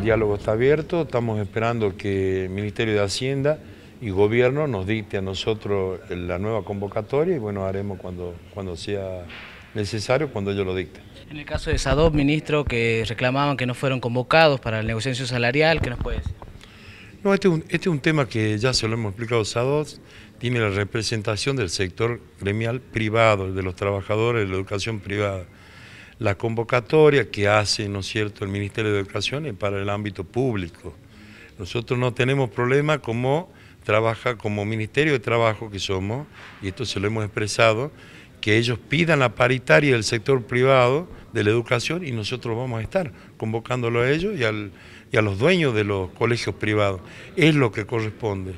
el diálogo está abierto, estamos esperando que el Ministerio de Hacienda y Gobierno nos dicte a nosotros la nueva convocatoria y bueno, haremos cuando, cuando sea necesario, cuando ellos lo dicten. En el caso de dos ministro, que reclamaban que no fueron convocados para el negociación salarial, ¿qué nos puede decir? No, este es, un, este tema que ya se lo hemos explicado Sadov, tiene la representación del sector gremial privado, de los trabajadores de la educación privada la convocatoria que hace, ¿no es cierto?, el Ministerio de Educación es para el ámbito público. Nosotros no tenemos problema como trabaja, como Ministerio de Trabajo que somos, y esto se lo hemos expresado, que ellos pidan la paritaria del sector privado de la educación y nosotros vamos a estar convocándolo a ellos y, y a los dueños de los colegios privados. Es lo que corresponde.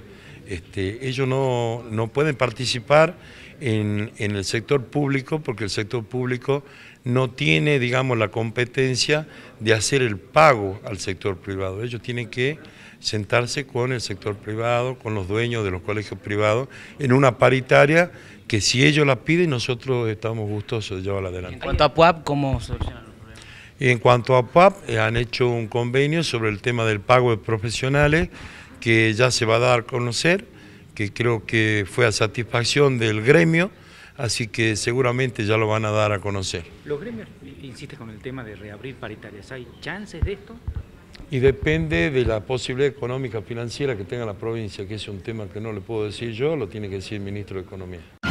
Este, ellos no, pueden participar en, el sector público porque el sector público no tiene, digamos, la competencia de hacer el pago al sector privado. Ellos tienen que sentarse con el sector privado, con los dueños de los colegios privados, en una paritaria que si ellos la piden, nosotros estamos gustosos de llevarla adelante. En cuanto a PUAP, ¿cómo solucionan los problemas? En cuanto a PUAP, han hecho un convenio sobre el tema del pago de profesionales, que ya se va a dar a conocer, que creo que fue a satisfacción del gremio, así que seguramente ya lo van a dar a conocer. ¿Los gremios, insiste con el tema de reabrir paritarias, hay chances de esto? Y depende de la posibilidad económica financiera que tenga la provincia, que es un tema que no le puedo decir yo, lo tiene que decir el ministro de Economía.